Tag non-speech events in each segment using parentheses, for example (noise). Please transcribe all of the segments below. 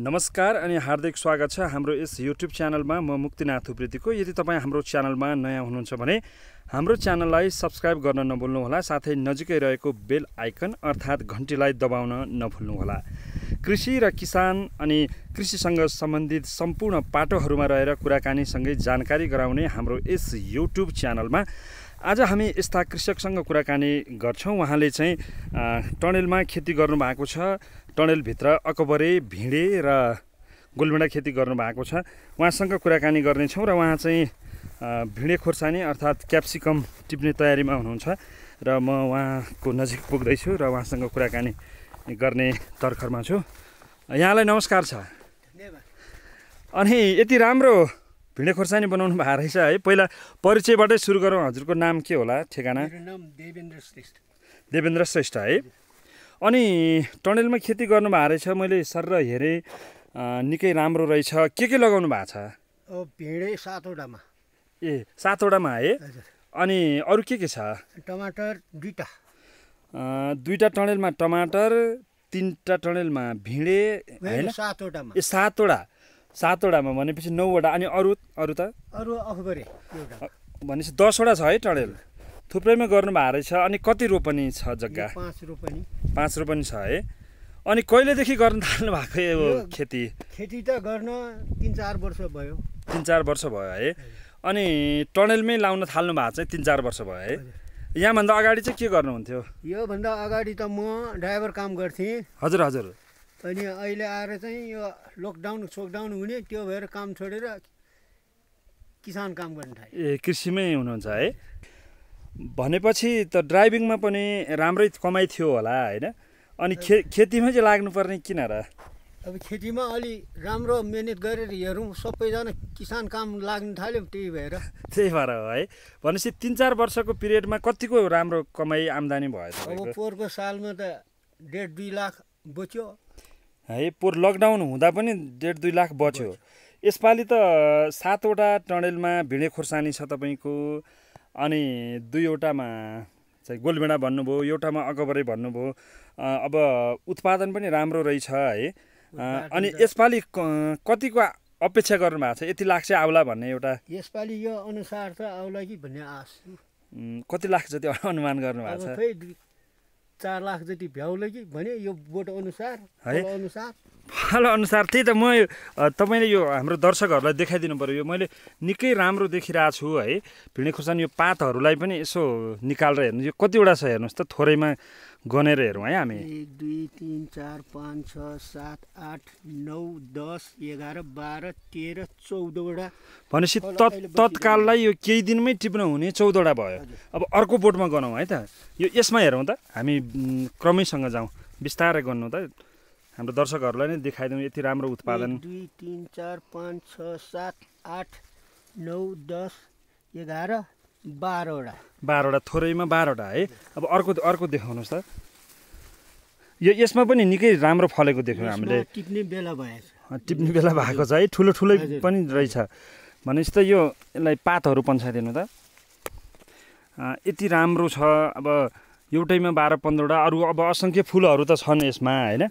नमस्कार अनि हार्दिक स्वागत छ हाम्रो यस युट्युब च्यानलमा म मुक्तिनाथ थुप्रेतीको यदि तपाईँ हाम्रो च्यानलमा नयाँ हुनुहुन्छ भने हाम्रो च्यानललाई सब्सक्राइब गर्न नभुल्नुहोला साथै नजिकै रहेको बेल आइकन अर्थात् घन्टीलाई दबाउन नभुल्नुहोला कृषि र किसान अनि कृषिसँग सम्बन्धित सम्पूर्ण पाटोहरूमा रहेर कुराकानीसँगै जानकारी गराउने हाम्रो यस युट्युब च्यानलमा आज हामी यस्ता कृषकसँग कुराकानी गर्छौँ उहाँले चाहिँ टनेलमा खेती गर्नुभएको छ टनेलभित्र अकबरे भिडे र गुलमिडा खेती गर्नुभएको छ उहाँसँग कुराकानी गर्नेछौँ र उहाँ चाहिँ भिडे खोर्सानी अर्थात् क्याप्सिकम टिप्ने तयारीमा हुनुहुन्छ र म उहाँको नजिक पुग्दैछु र उहाँसँग कुराकानी गर्ने तर्खरमा छु यहाँलाई नमस्कार छ अनि यति राम्रो भिडे खोर्सानी बनाउनु भएको रहेछ है पहिला परिचयबाटै सुरु गरौँ हजुरको नाम के होला ठेगाना देवेन्द्र श्रेष्ठ देवेन्द्र श्रेष्ठ है अनि टनेलमा खेती गर्नु भएको रहेछ मैले सर हेरेँ निकै राम्रो रहेछ के के लगाउनु भएको छ भिँडे सातवटामा ए सातवटामा है अनि अरू के के छ टमाटर दुईवटा दुईवटा टनेलमा टमाटर तिनवटा टनेलमा भिँडे होइन सातवटामा ए सातवटा सातवटामा भनेपछि नौवटा अनि अरू अरू त अरू अखबरे भनेपछि दसवटा छ है टनेल थुप्रैमा गर्नुभएको रहेछ अनि कति रोपनी छ जग्गा पाँच रोपनी पाँच रोपनी छ है अनि कहिलेदेखि गर्न थाल्नु भएको यो खेती खेती त गर्न तिन चार वर्ष भयो तिन चार वर्ष भयो है अनि टनेलमै लाउन थाल्नु भएको चाहिँ तिन चार वर्ष भयो है यहाँभन्दा अगाडि चाहिँ के गर्नुहुन्थ्यो योभन्दा अगाडि त म ड्राइभर काम गर्थेँ हजुर हजुर अनि अहिले आएर चाहिँ यो लकडाउन सोकडाउन हुने त्यो भएर काम छोडेर किसान काम गर्न थाल्यो ए कृषिमै हुनुहुन्छ है भनेपछि त ड्राइभिङमा पनि राम्रै कमाइ थियो होला होइन अनि खे खेतीमा चाहिँ लाग्नुपर्ने किन र अब खेतीमा अलि राम्रो मिहिनेत गरेर हेरौँ सबैजना किसान काम लाग्नु थाल्यो त्यही भएर (laughs) त्यही भएर हो है भनेपछि तिन चार वर्षको पिरियडमा कतिको राम्रो कमाइ आम्दानी भयो अब पोहोरको सालमा त डेढ दुई लाख बच्यो है पोहोर लकडाउन हुँदा पनि डेढ दुई लाख बच्यो यसपालि त सातवटा टनेलमा भिडे खोर्सानी छ तपाईँको अनि दुईवटामा चाहिँ गोलभेडा भन्नुभयो एउटामा अकबरै भन्नुभयो अब उत्पादन पनि राम्रो रहेछ है अनि यसपालि कतिको अपेक्षा गर्नुभएको छ यति लाख चाहिँ आउला भन्ने एउटा यसपालि यो अनुसार त आउला कि भन्ने आश कति लाख जति (laughs) अनुमान गर्नुभएको छ चार लाख जति भ्याउला कि भने यो बोट अनुसार है अनुसार फल अनुसार त्यही त म तपाईँले यो हाम्रो दर्शकहरूलाई देखाइदिनु पऱ्यो यो मैले निकै राम्रो देखिरहेको छु है भिडे खोर्सानी यो पातहरूलाई पनि यसो निकालेर हेर्नु यो कतिवटा छ हेर्नुहोस् त थोरैमा गनेर हेरौँ है हामी एक दुई तिन चार पाँच छ सात आठ नौ दस एघार बाह्र तेह्र चौधवटा भनेपछि तत् तत्काललाई यो केही दिनमै टिप्न हुने चौधवटा भयो अब अर्को बोटमा गनौँ है त यो यसमा हेरौँ त हामी क्रमैसँग जाउँ बिस्तारै गर्नु त हाम्रो दर्शकहरूलाई नै देखाइदिउँ यति राम्रो उत्पादन दुई तिन चार पाँच छ सात आठ नौ दस एघार बाह्रवटा बाह्रवटा थोरैमा बाह्रवटा है अब अर्को अर्को देखाउनुहोस् त यो यसमा पनि निकै राम्रो फलेको देख्यौँ हामीले टिप्ने बेला भएछ टिप्ने बेला भएको छ है ठुलो ठुलै पनि रहेछ भनेपछि त यो यसलाई पातहरू पन्छाइदिनु त यति राम्रो छ अब एउटैमा बाह्र पन्ध्रवटा अरू अब असङ्ख्य फुलहरू त छन् यसमा होइन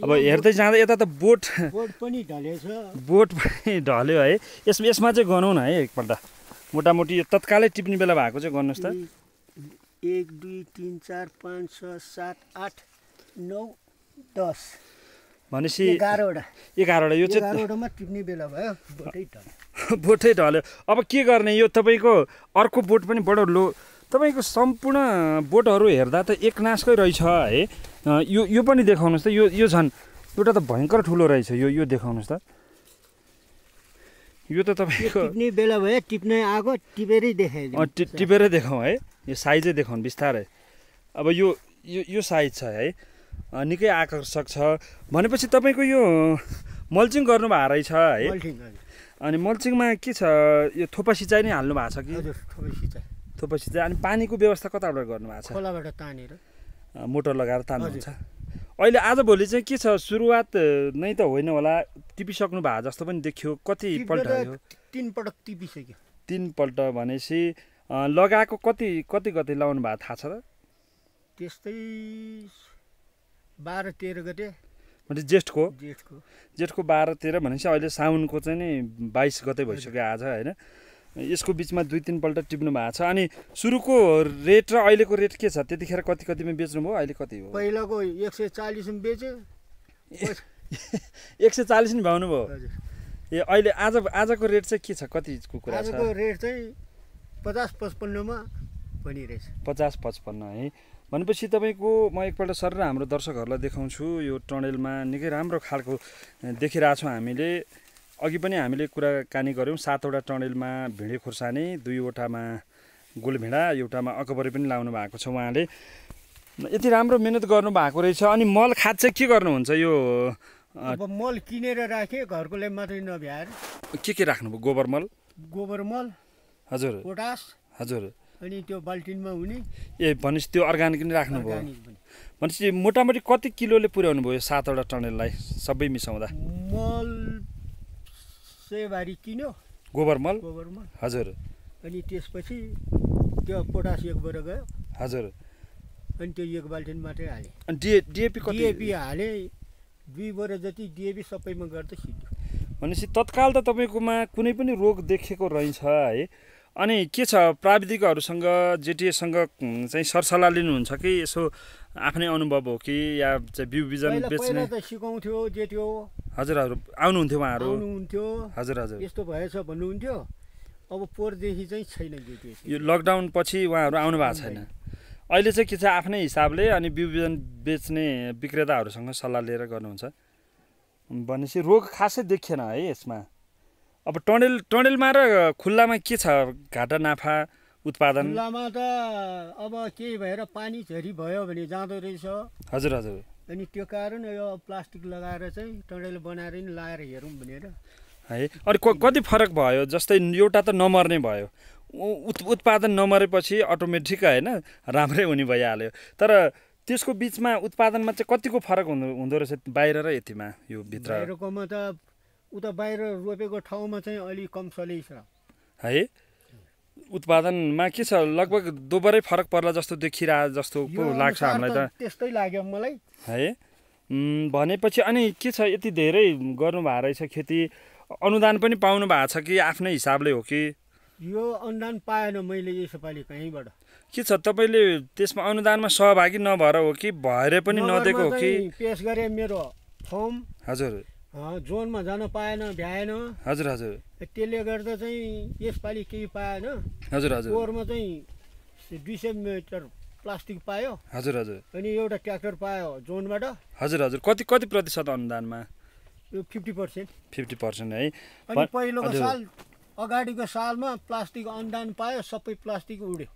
अब हेर्दै जाँदा यता त बोट बोट पनि ढलेछ बोट पनि ढल्यो है यसमा यसमा चाहिँ गनौँ न है एकपल्ट मोटामोटी यो तत्कालै टिप्ने बेला भएको चाहिँ गर्नुहोस् त एक दुई तिन चार पाँच छ सात आठ नौ दस भनेपछि एघारवटा एघारवटा यो चाहिँ एघारवटामा टिप्ने बेला भयो बोटै ढल्यो (laughs) बोटै ढल्यो अब के गर्ने यो तपाईँको अर्को बोट पनि बडो लो तपाईँको सम्पूर्ण बोटहरू हेर्दा त एकनासकै रहेछ है यो यो पनि देखाउनुहोस् त यो यो झन् एउटा त भयङ्कर ठुलो रहेछ यो यो देखाउनुहोस् त यो त तपाईँको टिप्ने बेला भयो टिप्ने आएको टिपेरै देखाइ टि टिपेरै देखाउँ है यो साइजै देखाउँ बिस्तारै अब यो यो यो साइज छ है निकै आकर्षक छ भनेपछि तपाईँको यो मल्चिङ गर्नुभएको रहेछ है अनि मल्चिङमा के छ यो थोपा सिँचाइ नै हाल्नु भएको छ कि त्यो चाहिँ अनि पानीको व्यवस्था कताबाट गर्नुभएको छ खोलाबाट तानेर मोटर लगाएर तान्नुहुन्छ अहिले आजभोलि चाहिँ के छ सुरुवात नै त होइन होला टिपिसक्नु भएको जस्तो पनि देखियो कतिपल्ट तिनपटक टिपिसक्यो तिनपल्ट भनेपछि लगाएको कति कति गते लगाउनु भएको थाहा छ र त्यस्तै बाह्र तेह्र गते भने जेठको जेठको जेठको बाह्र तेह्र भनेपछि अहिले साउनको चाहिँ नि बाइस गते भइसक्यो आज होइन यसको बिचमा दुई तिनपल्ट टिप्नु भएको छ अनि सुरुको रेट र अहिलेको रेट के छ त्यतिखेर कति कतिमा बेच्नुभयो अहिले कति हो पहिलाको एक सय चालिसमा बेच्यो एक सय चालिस नि भ्याउनु ए अहिले आज आजको रेट चाहिँ के छ कतिको कुरा छ रेट चाहिँ पचास पचपन्नमा पनि रहेछ पचास पचपन्न है भनेपछि तपाईँको म एकपल्ट सर र हाम्रो दर्शकहरूलाई देखाउँछु यो टनेलमा निकै राम्रो खालको देखिरहेछौँ हामीले अघि पनि हामीले कुराकानी गऱ्यौँ सातवटा टनेलमा भिँडे खुर्सानी दुईवटामा गोलभेडा एउटामा अकबरी पनि लाउनु भएको छ उहाँले यति राम्रो मिहिनेत गर्नुभएको रहेछ अनि मल खाद चाहिँ के गर्नुहुन्छ यो अब मल किनेर राखेँ घरको लागि मात्रै नभ्याएर के के राख्नुभयो गोबर मल गोबर मल हजुर पोटास हजुर अनि त्यो बाल्टिनमा हुने ए भनेपछि त्यो अर्ग्यानिक नै राख्नुभयो भनेपछि मोटामोटी कति किलोले पुर्याउनु भयो सातवटा टनेललाई सबै मिसाउँदा मल सयबारी किन्यो गोबर मल गोबर मल हजुर अनि त्यसपछि त्यो पोटास एक बोरा गयो हजुर अनि त्यो एक बाल्टिन मात्रै हालेँ अनि डिएपी डिएपी हालेँ दुई बोरा जति डिएपी सबैमा गर्दै सिक्यो भनेपछि तत्काल त तपाईँकोमा कुनै पनि रोग देखेको रहेछ है अनि के छ प्राविधिकहरूसँग जेटिएसँग चाहिँ सरसल्लाह लिनुहुन्छ कि यसो आफ्नै अनुभव हो कि या चाहिँ बिउ बिजन बेच्ने सिकाउँथ्यो जे थियो हजुर हजुर आउनुहुन्थ्यो उहाँहरू आउनुहुन्थ्यो हजुर हजुर यस्तो भएछ भन्नुहुन्थ्यो अब पोहोरदेखि चाहिँ छैन यो लकडाउन पछि उहाँहरू आउनु भएको छैन अहिले चाहिँ के छ आफ्नै हिसाबले अनि बिउ बिजन बेच्ने विक्रेताहरूसँग सल्लाह लिएर गर्नुहुन्छ भनेपछि रोग खासै देखिएन है यसमा अब टनेल टनेलमा र खुल्लामा के छ घाटा नाफा उत्पादन खुल्लामा त अब केही भएर पानी झरी भयो भने जाँदो रहेछ हजुर हजुर अनि त्यो कारण यो प्लास्टिक लगाएर चाहिँ टडेल बनाएर नि लाएर हेरौँ भनेर है अनि कति फरक भयो जस्तै एउटा त नमर्ने भयो उत् उत्पादन नमरेपछि अटोमेटिक होइन राम्रै हुने भइहाल्यो तर त्यसको बिचमा उत्पादनमा चाहिँ कतिको फरक हुँदो हुँदो रहेछ बाहिर र यतिमा यो भित्र त उता बाहिर रोपेको ठाउँमा चाहिँ अलिक कम सलै छ है उत्पादनमा के छ लगभग दोबारै फरक पर्ला जस्तो देखिरह जस्तो लाग्छ हामीलाई त त्यस्तै लाग्यो मलाई है भनेपछि अनि के छ यति धेरै गर्नुभएको रहेछ खेती अनुदान पनि पाउनु भएको छ कि आफ्नै हिसाबले हो कि यो अनुदान पाएन मैले यसपालि कहीँबाट के छ तपाईँले त्यसमा अनुदानमा सहभागी नभएर हो कि भएर पनि नदिएको हो कि पेस गरेँ मेरो फर्म हजुर जोनमा जान पाएन भ्याएन हजुर हजुर त्यसले गर्दा चाहिँ यसपालि केही पाएन हजुर हजुर पोहोरमा चाहिँ दुई सय मिटर प्लास्टिक पायो हजुर हजुर अनि एउटा ट्र्याक्टर पायो जोनबाट हजुर हजुर कति कति प्रतिशत अनुदानमा यो फिफ्टी पर्सेन्ट फिफ्टी पर्सेन्ट है अनि पहिलोको साल अगाडिको सालमा प्लास्टिक अनुदान पायो सबै प्लास्टिक उड्यो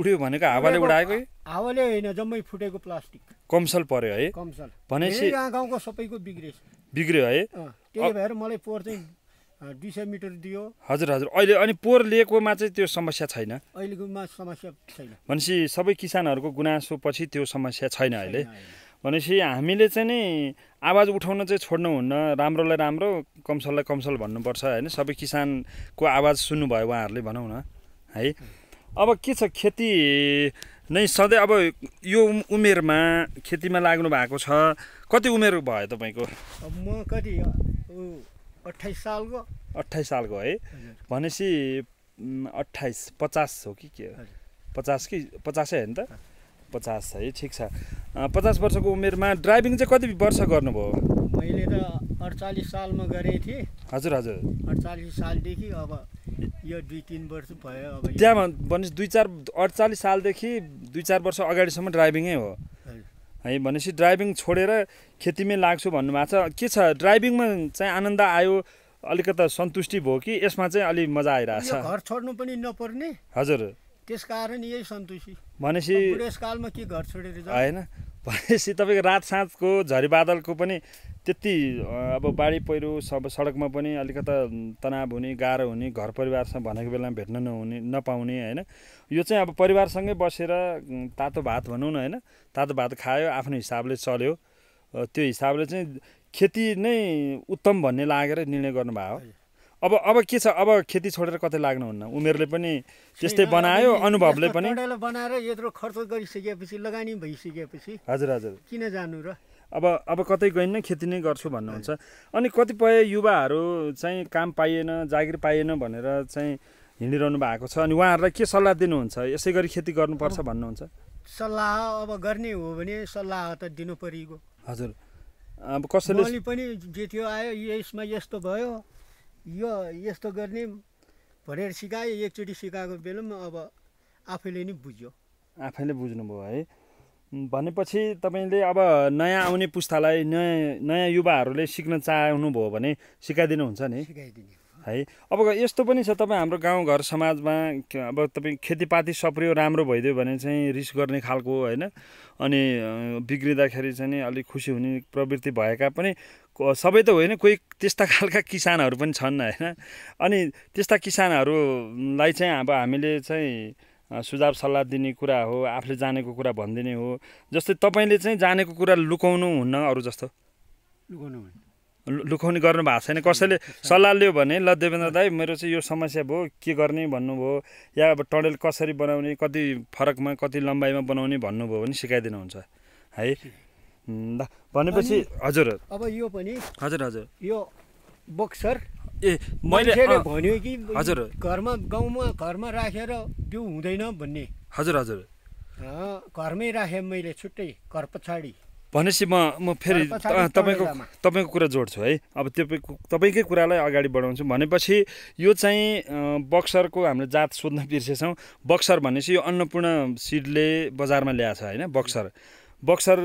उड्यो भनेको हावाले उडाएको हावाले होइन जम्मै फुटेको प्लास्टिक कमसल पर्यो है कमसल भनेपछि यहाँ गाउँको सबैको बिग्रेछ बिग्रियो है त्यही भएर मलाई पोहोर चाहिँ दुई सय मिटर दियो हजुर हजुर अहिले अनि पोहोर लिएकोमा चाहिँ त्यो समस्या छैन अहिलेकोमा समस्या छैन भनेपछि सबै किसानहरूको गुनासो पछि त्यो समस्या छैन अहिले भनेपछि हामीले चाहिँ नि आवाज उठाउन चाहिँ छोड्नुहुन्न राम्रोलाई राम्रो कमसललाई कमसल भन्नुपर्छ होइन सबै किसानको आवाज सुन्नुभयो उहाँहरूले भनौँ न है अब के छ खेती नै सधैँ अब यो उमेरमा खेतीमा लाग्नु भएको छ कति उमेर भयो तपाईँको म कति अठाइस सालको अठाइस सालको है भनेपछि अठाइस पचास हो कि के पचास कि पचासै नि त पचास है ठिक छ पचास वर्षको उमेरमा ड्राइभिङ चाहिँ कति वर्ष गर्नुभयो मैले त अडचालिस सालमा गरेको थिएँ हजुर हजुर अडचालिस सालदेखि अब यो दुई तिन वर्ष भयो अब त्यहाँ भनेपछि दुई चार अडचालिस सालदेखि दुई चार वर्ष अगाडिसम्म ड्राइभिङै हो है भनेपछि ड्राइभिङ छोडेर खेतीमै लाग्छु भन्नुभएको छ के छ ड्राइभिङमा चाहिँ आनन्द आयो अलिकता सन्तुष्टि भयो कि यसमा चाहिँ अलिक मजा आइरहेको छ घर छोड्नु पनि नपर्ने हजुर त्यस कारण यही सन्तुष्टि भनेपछि बुढेसकालमा के घर छोडेर होइन भनेपछि तपाईँको रात साँझको झरी बादलको पनि त्यति अब बाढी पहिरो सब सडकमा पनि अलिकता तनाव हुने गाह्रो हुने घर परिवारसँग भनेको बेलामा भेट्न नहुने नपाउने होइन यो चाहिँ अब परिवारसँगै बसेर तातो भात भनौँ न होइन तातो भात खायो आफ्नो हिसाबले चल्यो त्यो हिसाबले चाहिँ खेती नै उत्तम भन्ने लागेर निर्णय गर्नुभयो अब अब के छ अब खेती छोडेर कतै लाग्नुहुन्न उमेरले पनि त्यस्तै बनायो अनुभवले पनि बनाएर यत्रो खर्च गरिसकेपछि लगानी भइसकेपछि हजुर हजुर किन जानु र अब अब कतै गइन खेती नै गर्छु भन्नुहुन्छ अनि कतिपय युवाहरू चाहिँ काम पाइएन जागिर पाइएन भनेर चाहिँ हिँडिरहनु भएको छ अनि उहाँहरूलाई के सल्लाह दिनुहुन्छ यसै गरी खेती गर्नुपर्छ भन्नुहुन्छ सल्लाह अब गर्ने हो भने सल्लाह त दिनु परिगयो हजुर अब कसैले पनि जे थियो आयो यसमा यस्तो भयो यो यस्तो गर्ने भनेर सिकाएँ एकचोटि सिकाएको बेलामा अब आफैले नै बुझ्यो आफैले बुझ्नुभयो है भनेपछि तपाईँले अब नयाँ आउने पुस्तालाई नयाँ नयाँ युवाहरूले सिक्न चाहनुभयो भने सिकाइदिनुहुन्छ नि सिकाइदिने है अब यस्तो पनि छ तपाईँ हाम्रो गाउँघर समाजमा अब तपाईँ खेतीपाती सप्रियो राम्रो भइदियो भने चाहिँ रिस गर्ने खालको होइन अनि बिग्रिँदाखेरि चाहिँ अलिक खुसी हुने प्रवृत्ति भएका पनि सबै त होइन कोही त्यस्ता खालका किसानहरू पनि छन् होइन अनि त्यस्ता किसानहरूलाई चाहिँ अब हामीले चाहिँ सुझाव सल्लाह दिने कुरा हो आफूले जानेको कुरा भनिदिने हो जस्तै तपाईँले चाहिँ जानेको कुरा लुकाउनु हुन्न अरू जस्तो लुकाउनु लुकाउने गर्नु भएको छैन कसैले सल्लाह लियो भने ल देवेन्द्र दाई मेरो चाहिँ यो समस्या भयो के गर्ने भन्नुभयो या अब टडेल कसरी बनाउने कति फरकमा कति लम्बाइमा बनाउने भन्नुभयो भने सिकाइदिनुहुन्छ है ल भनेपछि हजुर अब यो पनि हजुर हजुर यो बक्सर ए मैले भन्यो कि हजुर घरमा गाउँमा घरमा राखेर बिउ हुँदैन भन्ने हजुर हजुर घरमै राखेँ मैले छुट्टै घर पछाडि भनेपछि म म फेरि तपाईँको तपाईँको कुरा जोड्छु है अब तपाईँको तपाईँकै कुरालाई अगाडि बढाउँछु भनेपछि यो चाहिँ बक्सरको हाम्रो जात सोध्न बिर्सेछौँ बक्सर भनेपछि यो अन्नपूर्ण सिडले बजारमा ल्याएको छ होइन बक्सर बक्सर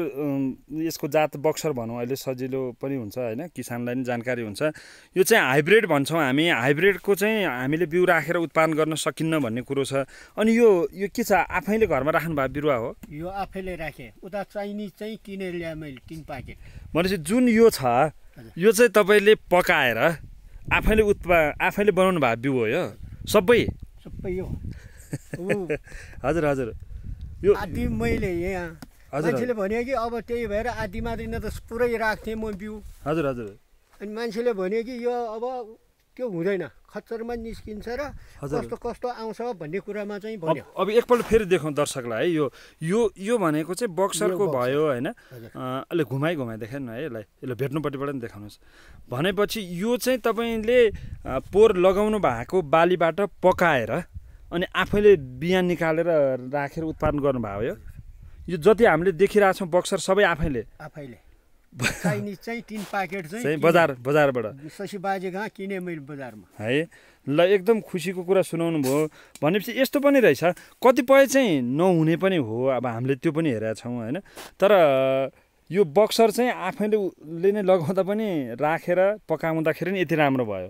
यसको जात बक्सर भनौँ अहिले सजिलो पनि हुन्छ होइन किसानलाई पनि जानकारी हुन्छ यो चाहिँ हाइब्रिड भन्छौँ हामी हाइब्रिडको चाहिँ हामीले बिउ राखेर उत्पादन गर्न सकिन्न भन्ने कुरो छ अनि यो यो के छ आफैले घरमा राख्नु भएको बिरुवा हो यो आफैले राखेँ उता चाइनिज चाहिँ किनेर ल्याएँ मैले तिन प्याकेट भनेपछि जुन यो छ यो चाहिँ तपाईँले पकाएर आफैले उत्पा आफैले बनाउनु भएको बिउ हो यो सबै सबै हो (laughs) हजुर हजुर यो मैले यहाँ मान्छेले भन्यो कि अब त्यही भएर आधी मात्रै त पुरै राख्थेँ म बिउ हजुर हजुर अनि मान्छेले भन्यो कि यो अब त्यो हुँदैन खच्चरमा निस्किन्छ र कस्तो कस्तो आउँछ भन्ने कुरामा चाहिँ भन्यो अब एकपल्ट फेरि देखाउँ दर्शकलाई है यो यो यो भनेको चाहिँ बक्सरको भयो होइन अलिक घुमाइ घुमाइ देखाउनु है यसलाई यसलाई भेट्नुपट्टिबाट पनि देखाउनुहोस् भनेपछि यो चाहिँ तपाईँले पोहोर लगाउनु भएको बालीबाट पकाएर अनि आफैले बिहान निकालेर राखेर उत्पादन गर्नुभयो यो जति हामीले देखिरहेछौँ बक्सर सबै आफैले आफैले चाइनिज चाहिँ तिन प्याकेट चाहिँ बजार बजारबाट शशी बाजे कहाँ किने मैले बजारमा है ल एकदम खुसीको कुरा सुनाउनु भयो भनेपछि यस्तो पनि रहेछ कतिपय चाहिँ नहुने पनि हो अब हामीले त्यो पनि हेरेका छौँ होइन तर यो बक्सर चाहिँ आफैले नै लगाउँदा पनि राखेर पकाउँदाखेरि नि यति राम्रो भयो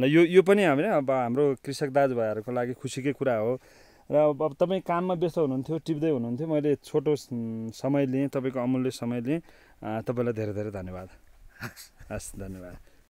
ल यो यो पनि हामीले अब हाम्रो कृषक दाजुभाइहरूको लागि खुसीकै कुरा हो र अब तपाईँ काममा व्यस्त हुनुहुन्थ्यो टिप्दै हुनुहुन्थ्यो मैले छोटो समय लिएँ तपाईँको अमूल्य समय लिएँ तपाईँलाई धेरै धेरै धन्यवाद हस् धन्यवाद